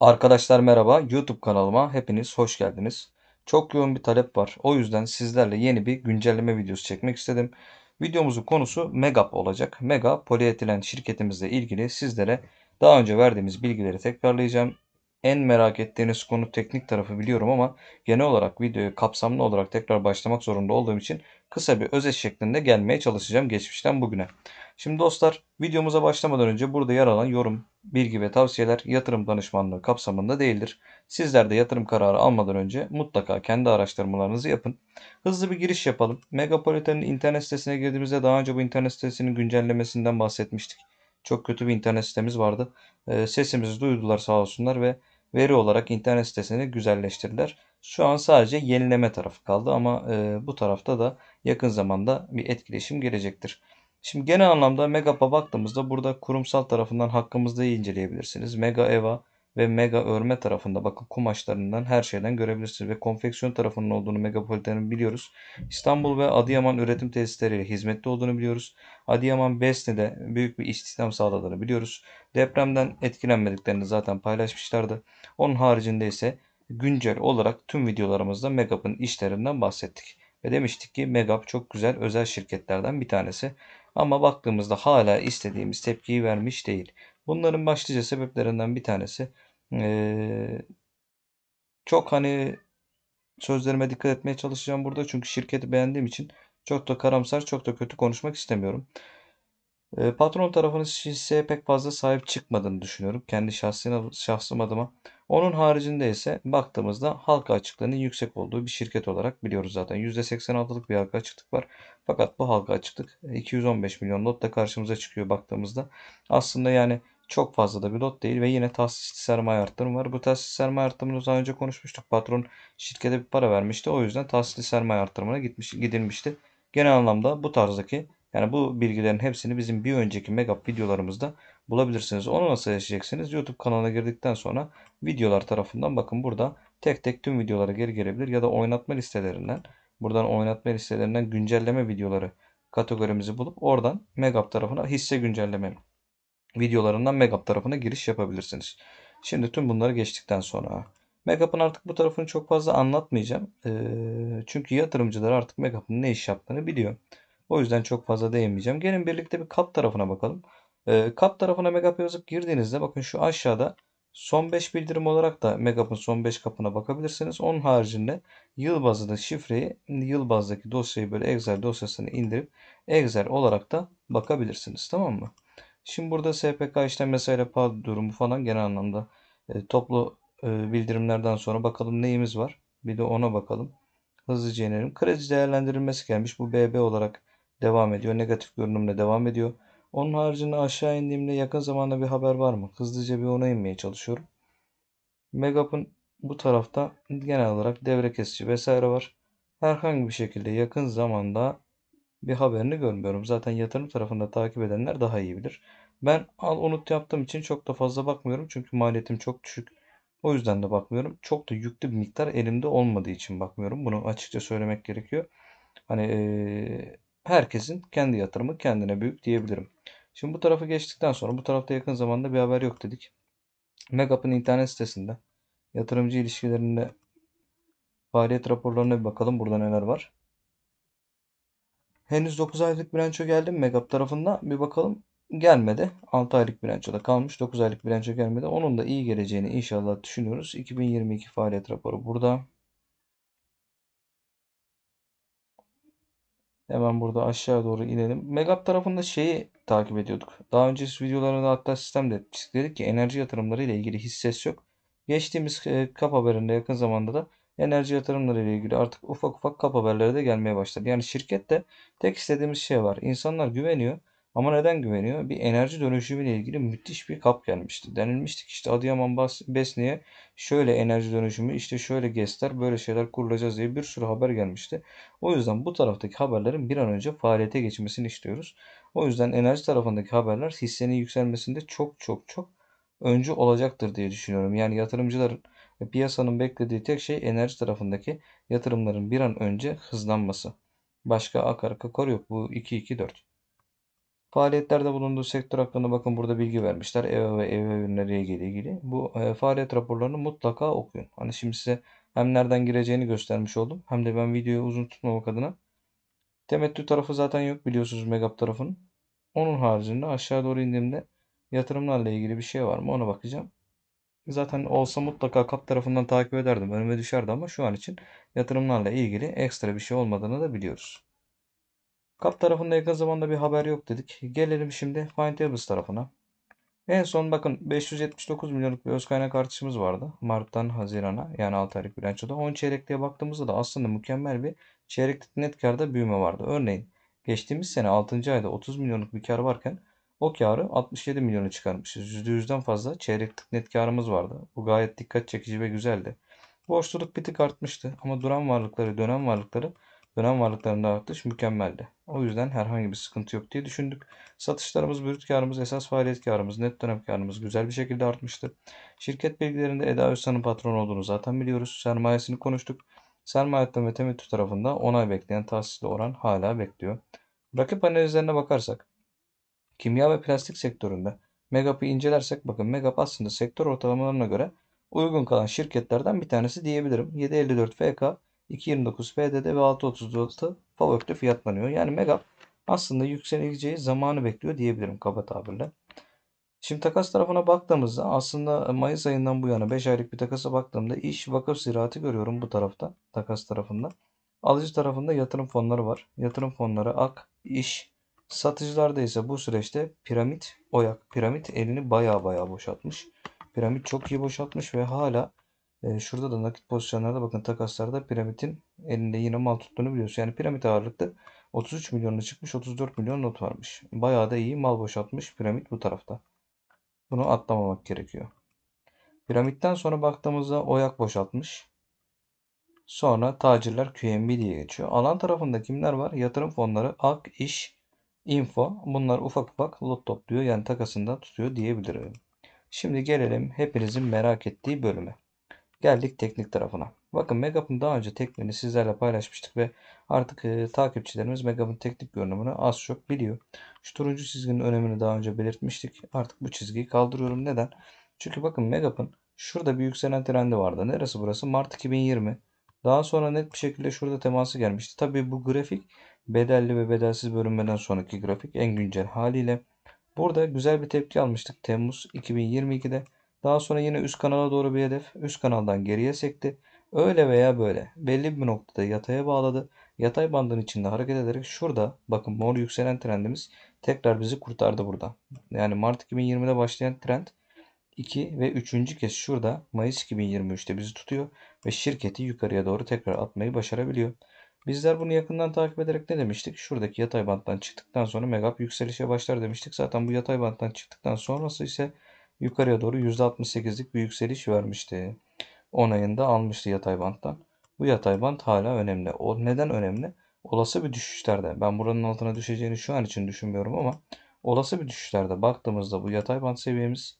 Arkadaşlar merhaba. YouTube kanalıma hepiniz hoş geldiniz. Çok yoğun bir talep var. O yüzden sizlerle yeni bir güncelleme videosu çekmek istedim. Videomuzun konusu Megap olacak. Mega polietilen şirketimizle ilgili sizlere daha önce verdiğimiz bilgileri tekrarlayacağım en merak ettiğiniz konu teknik tarafı biliyorum ama genel olarak videoyu kapsamlı olarak tekrar başlamak zorunda olduğum için kısa bir özet şeklinde gelmeye çalışacağım geçmişten bugüne. Şimdi dostlar videomuza başlamadan önce burada yer alan yorum, bilgi ve tavsiyeler yatırım danışmanlığı kapsamında değildir. Sizler de yatırım kararı almadan önce mutlaka kendi araştırmalarınızı yapın. Hızlı bir giriş yapalım. Megapolitan'ın internet sitesine girdiğimizde daha önce bu internet sitesinin güncellemesinden bahsetmiştik. Çok kötü bir internet sitemiz vardı. Ee, sesimizi duydular sağ olsunlar ve veri olarak internet sitesini güzelleştirdiler. Şu an sadece yenileme tarafı kaldı ama e, bu tarafta da yakın zamanda bir etkileşim gelecektir. Şimdi genel anlamda Megap'a baktığımızda burada kurumsal tarafından hakkımızda inceleyebilirsiniz. Mega Eva ve mega örme tarafında bakın kumaşlarından her şeyden görebilirsiniz. Ve konfeksiyon tarafının olduğunu megapolitenin biliyoruz. İstanbul ve Adıyaman üretim tesisleriyle hizmette olduğunu biliyoruz. Adıyaman Besni'de büyük bir istihdam sağladığını biliyoruz. Depremden etkilenmediklerini zaten paylaşmışlardı. Onun haricinde ise güncel olarak tüm videolarımızda Megap'ın işlerinden bahsettik. Ve demiştik ki Megap çok güzel özel şirketlerden bir tanesi. Ama baktığımızda hala istediğimiz tepkiyi vermiş değil. Bunların başlıca sebeplerinden bir tanesi çok hani sözlerime dikkat etmeye çalışacağım burada. Çünkü şirketi beğendiğim için çok da karamsar, çok da kötü konuşmak istemiyorum. patron tarafının hisseye pek fazla sahip çıkmadığını düşünüyorum. Kendi şahsına, şahsım adıma. Onun haricinde ise baktığımızda halka açıklığının yüksek olduğu bir şirket olarak biliyoruz zaten. %86'lık bir halka açıklık var. Fakat bu halka açıklık 215 e, milyon lotta karşımıza çıkıyor baktığımızda. Aslında yani çok fazla da bir lot değil ve yine tahsisli sermaye artırımı var. Bu tahsisli sermaye artırımını daha önce konuşmuştuk. Patron şirkete bir para vermişti. O yüzden tahsisli sermaye artırımına gitmiş, gidilmişti. Genel anlamda bu tarzdaki yani bu bilgilerin hepsini bizim bir önceki Megap videolarımızda bulabilirsiniz. Onu nasıl yaşayacaksınız? YouTube kanalına girdikten sonra videolar tarafından bakın burada tek tek tüm videolara geri gelebilir ya da oynatma listelerinden buradan oynatma listelerinden güncelleme videoları kategorimizi bulup oradan Megap tarafına hisse güncelleme videolarından Megap tarafına giriş yapabilirsiniz. Şimdi tüm bunları geçtikten sonra Megap'ın artık bu tarafını çok fazla anlatmayacağım. Ee, çünkü yatırımcılar artık Megap'ın ne iş yaptığını biliyor. O yüzden çok fazla değinmeyeceğim. Gelin birlikte bir kap tarafına bakalım. Ee, kap tarafına Megap yazıp girdiğinizde bakın şu aşağıda son 5 bildirim olarak da Megap'ın son 5 kapına bakabilirsiniz. Onun haricinde yıl bazlı şifreyi, yıl bazdaki dosyayı böyle Excel dosyasını indirip Excel olarak da bakabilirsiniz. Tamam mı? Şimdi burada SPK işte mesela PAD durumu falan genel anlamda e, toplu e, bildirimlerden sonra bakalım neyimiz var. Bir de ona bakalım. Hızlıca inelim. Kredi değerlendirilmesi gelmiş. Bu BB olarak devam ediyor. Negatif görünümle devam ediyor. Onun haricinde aşağı indiğimde yakın zamanda bir haber var mı? Hızlıca bir ona inmeye çalışıyorum. Megap'ın bu tarafta genel olarak devre kesici vesaire var. Herhangi bir şekilde yakın zamanda bir haberini görmüyorum. Zaten yatırım tarafında takip edenler daha iyi bilir. Ben al unut yaptığım için çok da fazla bakmıyorum. Çünkü maliyetim çok düşük. O yüzden de bakmıyorum. Çok da yüklü bir miktar elimde olmadığı için bakmıyorum. Bunu açıkça söylemek gerekiyor. Hani e, herkesin kendi yatırımı kendine büyük diyebilirim. Şimdi bu tarafı geçtikten sonra bu tarafta yakın zamanda bir haber yok dedik. Megap'ın internet sitesinde yatırımcı ilişkilerinde faaliyet raporlarına bir bakalım. Burada neler var. Henüz 9 aylık bilanço geldi mi Megap tarafında bir bakalım. Gelmedi. 6 aylık bilançoda kalmış. 9 aylık bilanço gelmedi. Onun da iyi geleceğini inşallah düşünüyoruz. 2022 faaliyet raporu burada. Hemen burada aşağı doğru inelim. Megap tarafında şeyi takip ediyorduk. Daha önceki videolarında hatta sistemde dedik ki enerji yatırımları ile ilgili hisses yok. Geçtiğimiz e, kap haberinde yakın zamanda da enerji yatırımları ile ilgili artık ufak ufak kap haberleri de gelmeye başladı. Yani şirkette tek istediğimiz şey var. İnsanlar güveniyor ama neden güveniyor? Bir enerji dönüşümü ile ilgili müthiş bir kap gelmişti. Denilmişti ki işte Adıyaman Besni'ye şöyle enerji dönüşümü, işte şöyle GES'ler, böyle şeyler kurulacağız diye bir sürü haber gelmişti. O yüzden bu taraftaki haberlerin bir an önce faaliyete geçmesini istiyoruz. O yüzden enerji tarafındaki haberler hissenin yükselmesinde çok çok çok öncü olacaktır diye düşünüyorum. Yani yatırımcıların ve piyasanın beklediği tek şey enerji tarafındaki yatırımların bir an önce hızlanması. Başka akar kakar yok bu 2-2-4. Faaliyetlerde bulunduğu sektör hakkında bakın burada bilgi vermişler. EV ve EV ürünleriyle ilgili. Bu e, faaliyet raporlarını mutlaka okuyun. Hani şimdi size hem nereden gireceğini göstermiş oldum. Hem de ben videoyu uzun tutmamak adına. Temettü tarafı zaten yok biliyorsunuz Megap tarafının. Onun haricinde aşağı doğru indiğimde yatırımlarla ilgili bir şey var mı ona bakacağım. Zaten olsa mutlaka kap tarafından takip ederdim. Önüme düşerdi ama şu an için yatırımlarla ilgili ekstra bir şey olmadığını da biliyoruz. Kap tarafında yakın zamanda bir haber yok dedik. Gelelim şimdi Findables tarafına. En son bakın 579 milyonluk bir öz kaynak artışımız vardı. Mart'tan Haziran'a yani 6 aylık bilançoda. 10 çeyrekliğe baktığımızda da aslında mükemmel bir çeyreklik net karda büyüme vardı. Örneğin geçtiğimiz sene 6. ayda 30 milyonluk bir kar varken o karı 67 milyonu çıkarmışız. %100'den fazla çeyreklik net karımız vardı. Bu gayet dikkat çekici ve güzeldi. Borçluluk bir tık artmıştı ama duran varlıkları, dönem varlıkları, dönem varlıklarında artış mükemmeldi. O yüzden herhangi bir sıkıntı yok diye düşündük. Satışlarımız, brüt karımız, esas faaliyet karımız, net dönem karımız güzel bir şekilde artmıştı. Şirket bilgilerinde Eda Üsta'nın patron olduğunu zaten biliyoruz. Sermayesini konuştuk. Sermayette ve Temettü tarafında onay bekleyen tahsisli oran hala bekliyor. Rakip analizlerine bakarsak Kimya ve plastik sektöründe Megap'ı incelersek bakın Megap aslında sektör ortalamalarına göre uygun kalan şirketlerden bir tanesi diyebilirim. 7.54 FK, 2.29 PDD ve 6.36 favoritte fiyatlanıyor. Yani Megap aslında yükseleceği zamanı bekliyor diyebilirim kaba tabirle. Şimdi takas tarafına baktığımızda aslında Mayıs ayından bu yana 5 aylık bir takasa baktığımda iş vakıf ziraatı görüyorum bu tarafta takas tarafında. Alıcı tarafında yatırım fonları var. Yatırım fonları AK, İş, Satıcılarda ise bu süreçte piramit oyak. Piramit elini baya baya boşaltmış. Piramit çok iyi boşaltmış ve hala e, şurada da nakit pozisyonlarda bakın takaslarda piramitin elinde yine mal tuttuğunu biliyorsun. Yani piramit ağırlıklı 33 milyonla çıkmış 34 milyon not varmış. baya da iyi mal boşaltmış piramit bu tarafta. Bunu atlamamak gerekiyor. Piramitten sonra baktığımızda oyak boşaltmış. Sonra tacirler QMB diye geçiyor. Alan tarafında kimler var? Yatırım fonları, AK, İş, info bunlar ufak ufak lot topluyor yani takasında tutuyor diyebilirim. Şimdi gelelim hepinizin merak ettiği bölüme. Geldik teknik tarafına. Bakın Megap'ın daha önce tekniğini sizlerle paylaşmıştık ve artık e, takipçilerimiz Megap'ın teknik görünümünü az çok biliyor. Şu turuncu çizginin önemini daha önce belirtmiştik. Artık bu çizgiyi kaldırıyorum. Neden? Çünkü bakın Megap'ın şurada bir yükselen trendi vardı. Neresi burası? Mart 2020. Daha sonra net bir şekilde şurada teması gelmişti. Tabi bu grafik bedelli ve bedelsiz bölünmeden sonraki grafik en güncel haliyle. Burada güzel bir tepki almıştık Temmuz 2022'de. Daha sonra yine üst kanala doğru bir hedef üst kanaldan geriye sekti. Öyle veya böyle belli bir noktada yataya bağladı. Yatay bandın içinde hareket ederek şurada bakın mor yükselen trendimiz tekrar bizi kurtardı burada. Yani Mart 2020'de başlayan trend 2 ve 3. kez şurada Mayıs 2023'te bizi tutuyor ve şirketi yukarıya doğru tekrar atmayı başarabiliyor. Bizler bunu yakından takip ederek ne demiştik? Şuradaki yatay banttan çıktıktan sonra Megap yükselişe başlar demiştik. Zaten bu yatay banttan çıktıktan sonrası ise yukarıya doğru %68'lik bir yükseliş vermişti. 10 ayında almıştı yatay banttan. Bu yatay bant hala önemli. O neden önemli? Olası bir düşüşlerde ben buranın altına düşeceğini şu an için düşünmüyorum ama olası bir düşüşlerde baktığımızda bu yatay bant seviyemiz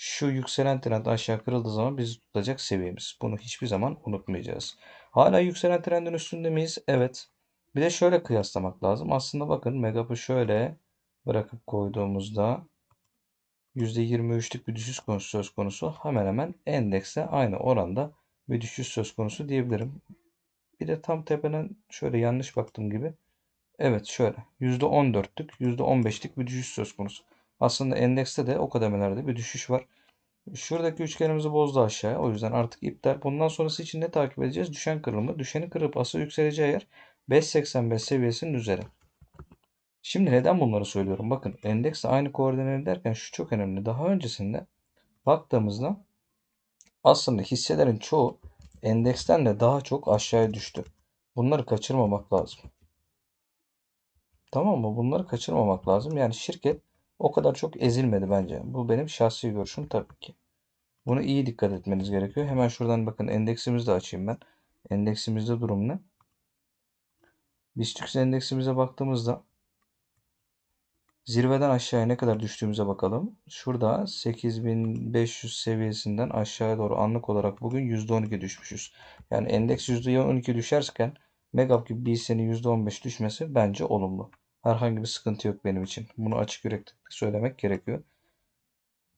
şu yükselen trend aşağı kırıldığı zaman bizi tutacak seviyemiz. Bunu hiçbir zaman unutmayacağız. Hala yükselen trendin üstünde miyiz? Evet. Bir de şöyle kıyaslamak lazım. Aslında bakın Megap'ı şöyle bırakıp koyduğumuzda %23'lük bir düşüş konusu söz konusu. Hemen hemen endekse aynı oranda bir düşüş söz konusu diyebilirim. Bir de tam tepeden şöyle yanlış baktığım gibi. Evet şöyle %14'lük %15'lik bir düşüş söz konusu. Aslında endekste de o kademelerde bir düşüş var. Şuradaki üçgenimizi bozdu aşağıya. O yüzden artık iptal. Bundan sonrası için ne takip edeceğiz? Düşen kırılımı. Düşeni kırıp asıl yükseleceği yer 5.85 seviyesinin üzeri. Şimdi neden bunları söylüyorum? Bakın endeks aynı koordineli derken şu çok önemli. Daha öncesinde baktığımızda aslında hisselerin çoğu endeksten de daha çok aşağıya düştü. Bunları kaçırmamak lazım. Tamam mı? Bunları kaçırmamak lazım. Yani şirket o kadar çok ezilmedi bence. Bu benim şahsi görüşüm tabii ki. Bunu iyi dikkat etmeniz gerekiyor. Hemen şuradan bakın endeksimizi de açayım ben. Endeksimizde durum ne? BIST endeksimize baktığımızda zirveden aşağıya ne kadar düştüğümüze bakalım. Şurada 8500 seviyesinden aşağıya doğru anlık olarak bugün %12 düşmüşüz. Yani endeks %12 düşerken Megap gibi bir BIST'in %15 düşmesi bence olumlu. Herhangi bir sıkıntı yok benim için. Bunu açık yüreklilikle söylemek gerekiyor.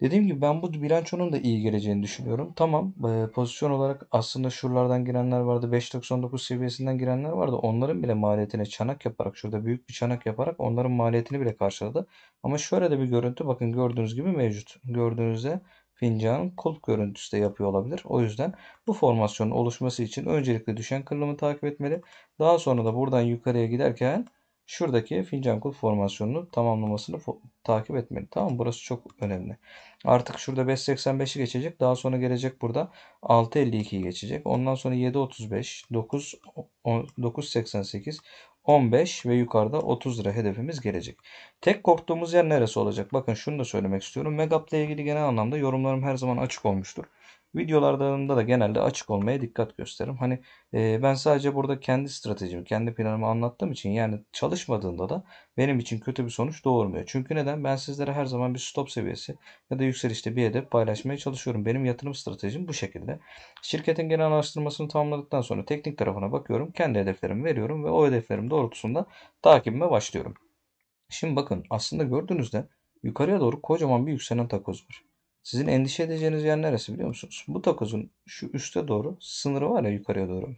Dediğim gibi ben bu bilançonun da iyi geleceğini düşünüyorum. Tamam e, pozisyon olarak aslında şuralardan girenler vardı. 5.99 seviyesinden girenler vardı. Onların bile maliyetine çanak yaparak şurada büyük bir çanak yaparak onların maliyetini bile karşıladı. Ama şöyle de bir görüntü bakın gördüğünüz gibi mevcut. Gördüğünüzde fincanın kulp görüntüsü de yapıyor olabilir. O yüzden bu formasyonun oluşması için öncelikle düşen kırılımı takip etmeli. Daha sonra da buradan yukarıya giderken şuradaki fincan kul formasyonunu tamamlamasını takip etmeli. Tamam Burası çok önemli. Artık şurada 5.85'i geçecek. Daha sonra gelecek burada 6.52'yi geçecek. Ondan sonra 7.35, 9 9.88, 15 ve yukarıda 30 lira hedefimiz gelecek. Tek korktuğumuz yer neresi olacak? Bakın şunu da söylemek istiyorum. ile ilgili genel anlamda yorumlarım her zaman açık olmuştur. Videolarında da genelde açık olmaya dikkat gösteririm. Hani e, ben sadece burada kendi stratejimi, kendi planımı anlattığım için yani çalışmadığında da benim için kötü bir sonuç doğurmuyor. Çünkü neden? Ben sizlere her zaman bir stop seviyesi ya da yükselişte bir hedef paylaşmaya çalışıyorum. Benim yatırım stratejim bu şekilde. Şirketin genel araştırmasını tamamladıktan sonra teknik tarafına bakıyorum. Kendi hedeflerimi veriyorum ve o hedeflerim doğrultusunda takibime başlıyorum. Şimdi bakın aslında gördüğünüzde yukarıya doğru kocaman bir yükselen takoz var. Sizin endişe edeceğiniz yer neresi biliyor musunuz? Bu takozun şu üste doğru sınırı var ya yukarıya doğru.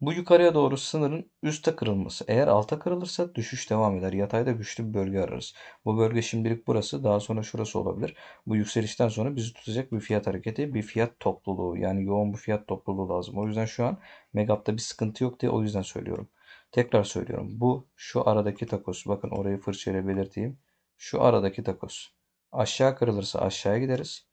Bu yukarıya doğru sınırın üste kırılması. Eğer alta kırılırsa düşüş devam eder. Yatayda güçlü bir bölge ararız. Bu bölge şimdilik burası. Daha sonra şurası olabilir. Bu yükselişten sonra bizi tutacak bir fiyat hareketi, bir fiyat topluluğu. Yani yoğun bir fiyat topluluğu lazım. O yüzden şu an Megap'ta bir sıkıntı yok diye o yüzden söylüyorum. Tekrar söylüyorum. Bu şu aradaki takoz. Bakın orayı fırçayla belirteyim. Şu aradaki takoz. Aşağı kırılırsa aşağıya gideriz.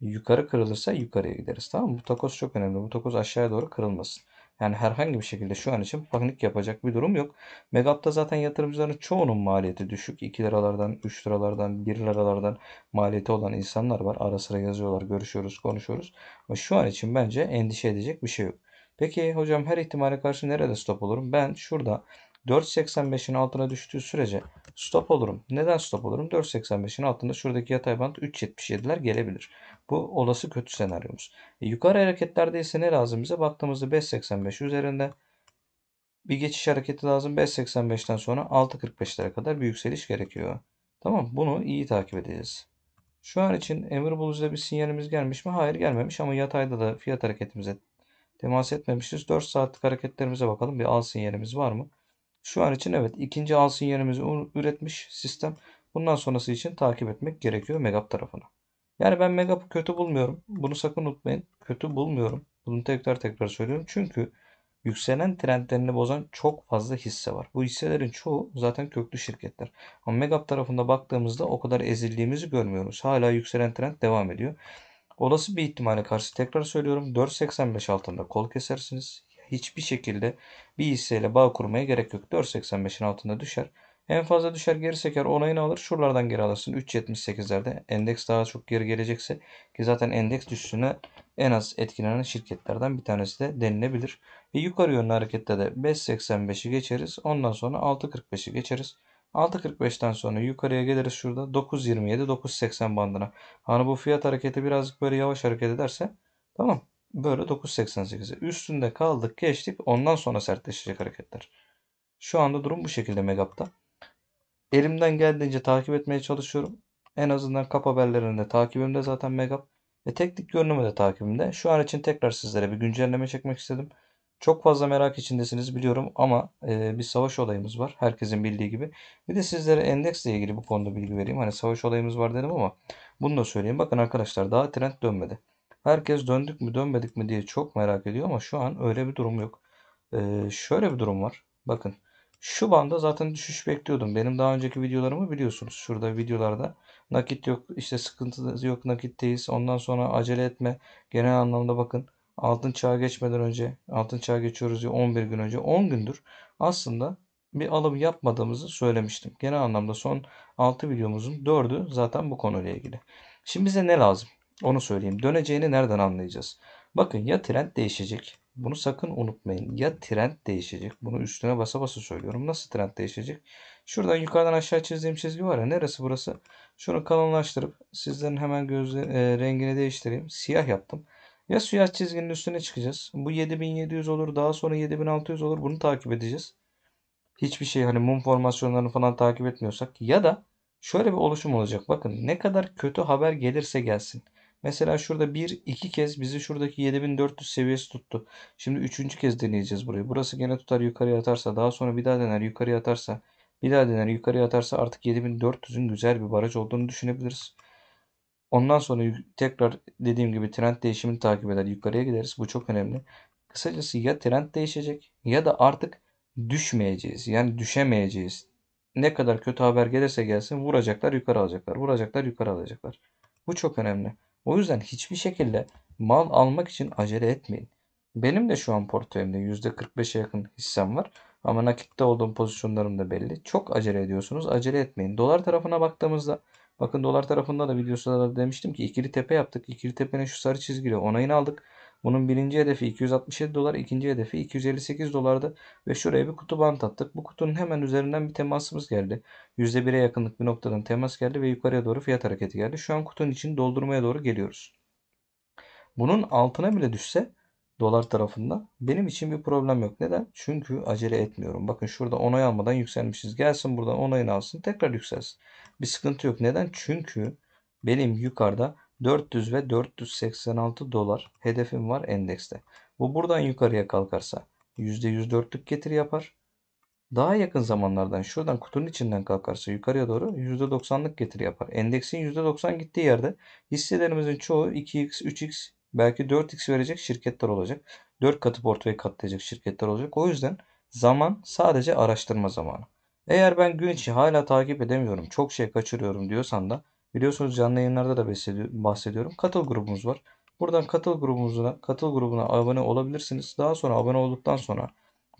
Yukarı kırılırsa yukarıya gideriz. Tamam mı? Bu takoz çok önemli. Bu takoz aşağıya doğru kırılmasın. Yani herhangi bir şekilde şu an için panik yapacak bir durum yok. Megap'ta zaten yatırımcıların çoğunun maliyeti düşük. 2 liralardan, 3 liralardan, 1 liralardan maliyeti olan insanlar var. Ara sıra yazıyorlar, görüşüyoruz, konuşuyoruz. Ama şu an için bence endişe edecek bir şey yok. Peki hocam her ihtimale karşı nerede stop olurum? Ben şurada 4.85'in altına düştüğü sürece stop olurum. Neden stop olurum? 4.85'in altında şuradaki yatay bant 3.77'ler gelebilir. Bu olası kötü senaryomuz. E, yukarı hareketlerde ise ne lazım bize? Baktığımızda 5.85 üzerinde bir geçiş hareketi lazım. 5.85'ten sonra 6.45'lere kadar bir yükseliş gerekiyor. Tamam bunu iyi takip edeceğiz. Şu an için Emir Bulucu'da bir sinyalimiz gelmiş mi? Hayır gelmemiş ama yatayda da fiyat hareketimize temas etmemişiz. 4 saatlik hareketlerimize bakalım. Bir al sinyalimiz var mı? Şu an için evet ikinci al sinyalimizi üretmiş sistem. Bundan sonrası için takip etmek gerekiyor Megap tarafına. Yani ben Megap'ı kötü bulmuyorum. Bunu sakın unutmayın. Kötü bulmuyorum. Bunu tekrar tekrar söylüyorum. Çünkü yükselen trendlerini bozan çok fazla hisse var. Bu hisselerin çoğu zaten köklü şirketler. Ama Megap tarafında baktığımızda o kadar ezildiğimizi görmüyoruz. Hala yükselen trend devam ediyor. Olası bir ihtimale karşı tekrar söylüyorum 4.85 altında kol kesersiniz hiçbir şekilde bir hisseyle bağ kurmaya gerek yok. 4.85'in altında düşer. En fazla düşer geri seker onayını alır. Şuralardan geri alırsın. 3.78'lerde endeks daha çok geri gelecekse ki zaten endeks düşüşüne en az etkilenen şirketlerden bir tanesi de denilebilir. Ve yukarı yönlü harekette de 5.85'i geçeriz. Ondan sonra 6.45'i geçeriz. 6.45'ten sonra yukarıya geliriz şurada 9.27-9.80 bandına. Hani bu fiyat hareketi birazcık böyle yavaş hareket ederse tamam Böyle 9.88'e. Üstünde kaldık geçtik. Ondan sonra sertleşecek hareketler. Şu anda durum bu şekilde Megap'ta. Elimden geldiğince takip etmeye çalışıyorum. En azından kap haberlerinde takibimde zaten Megap. Ve teknik görünümü de takibimde. Şu an için tekrar sizlere bir güncelleme çekmek istedim. Çok fazla merak içindesiniz biliyorum ama e, bir savaş olayımız var. Herkesin bildiği gibi. Bir de sizlere endeksle ilgili bu konuda bilgi vereyim. Hani savaş olayımız var dedim ama bunu da söyleyeyim. Bakın arkadaşlar daha trend dönmedi. Herkes döndük mü dönmedik mi diye çok merak ediyor ama şu an öyle bir durum yok. Ee, şöyle bir durum var. Bakın şu banda zaten düşüş bekliyordum. Benim daha önceki videolarımı biliyorsunuz. Şurada videolarda nakit yok işte sıkıntı yok nakitteyiz. Ondan sonra acele etme. Genel anlamda bakın altın çağı geçmeden önce altın çağı geçiyoruz ya 11 gün önce 10 gündür aslında bir alım yapmadığımızı söylemiştim. Genel anlamda son 6 videomuzun 4'ü zaten bu konuyla ilgili. Şimdi bize ne lazım? Onu söyleyeyim. Döneceğini nereden anlayacağız? Bakın ya trend değişecek. Bunu sakın unutmayın. Ya trend değişecek. Bunu üstüne basa basa söylüyorum. Nasıl trend değişecek? Şuradan yukarıdan aşağı çizdiğim çizgi var ya. Neresi burası? Şunu kalınlaştırıp sizlerin hemen gözle, e, rengini değiştireyim. Siyah yaptım. Ya siyah çizginin üstüne çıkacağız. Bu 7700 olur. Daha sonra 7600 olur. Bunu takip edeceğiz. Hiçbir şey hani mum formasyonlarını falan takip etmiyorsak. Ya da şöyle bir oluşum olacak. Bakın ne kadar kötü haber gelirse gelsin. Mesela şurada 1 2 kez bizi şuradaki 7400 seviyesi tuttu. Şimdi 3. kez deneyeceğiz burayı. Burası gene tutar yukarıya atarsa daha sonra bir daha dener yukarıya atarsa bir daha dener yukarıya atarsa artık 7400'ün güzel bir baraj olduğunu düşünebiliriz. Ondan sonra tekrar dediğim gibi trend değişimini takip eder yukarıya gideriz. Bu çok önemli. Kısacası ya trend değişecek ya da artık düşmeyeceğiz. Yani düşemeyeceğiz. Ne kadar kötü haber gelirse gelsin vuracaklar yukarı alacaklar. Vuracaklar yukarı alacaklar. Bu çok önemli. O yüzden hiçbir şekilde mal almak için acele etmeyin. Benim de şu an portföyümde %45'e yakın hissem var. Ama nakitte olduğum pozisyonlarım da belli. Çok acele ediyorsunuz. Acele etmeyin. Dolar tarafına baktığımızda bakın dolar tarafında da videosunda da demiştim ki ikili tepe yaptık. İkili tepenin şu sarı çizgili onayını aldık. Bunun birinci hedefi 267 dolar, ikinci hedefi 258 dolardı ve şuraya bir kutu bant attık. Bu kutunun hemen üzerinden bir temasımız geldi. %1'e yakınlık bir noktadan temas geldi ve yukarıya doğru fiyat hareketi geldi. Şu an kutunun için doldurmaya doğru geliyoruz. Bunun altına bile düşse dolar tarafında benim için bir problem yok. Neden? Çünkü acele etmiyorum. Bakın şurada onay almadan yükselmişiz. Gelsin buradan onayını alsın tekrar yükselsin. Bir sıkıntı yok. Neden? Çünkü benim yukarıda 400 ve 486 dolar hedefim var endekste. Bu buradan yukarıya kalkarsa %104'lük getiri yapar. Daha yakın zamanlardan şuradan kutunun içinden kalkarsa yukarıya doğru %90'lık getiri yapar. Endeksin %90 gittiği yerde hisselerimizin çoğu 2x, 3x belki 4x verecek şirketler olacak. 4 katı portföy katlayacak şirketler olacak. O yüzden zaman sadece araştırma zamanı. Eğer ben gün içi hala takip edemiyorum, çok şey kaçırıyorum diyorsan da Biliyorsunuz canlı yayınlarda da bahsediyorum. Katıl grubumuz var. Buradan katıl grubumuzuna, katıl grubuna abone olabilirsiniz. Daha sonra abone olduktan sonra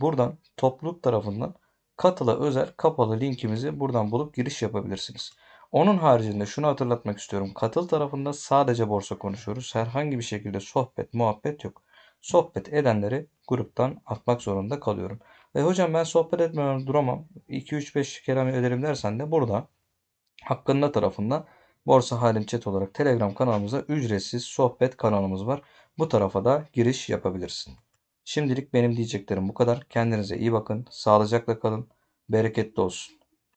buradan topluluk tarafından katıla özel kapalı linkimizi buradan bulup giriş yapabilirsiniz. Onun haricinde şunu hatırlatmak istiyorum. Katıl tarafında sadece borsa konuşuyoruz. Herhangi bir şekilde sohbet, muhabbet yok. Sohbet edenleri gruptan atmak zorunda kalıyorum. Ve hocam ben sohbet etmeden duramam. 2-3-5 kelam ederim dersen de burada hakkında tarafından Borsa Halim Chat olarak Telegram kanalımıza ücretsiz sohbet kanalımız var. Bu tarafa da giriş yapabilirsin. Şimdilik benim diyeceklerim bu kadar. Kendinize iyi bakın. Sağlıcakla kalın. Bereketli olsun.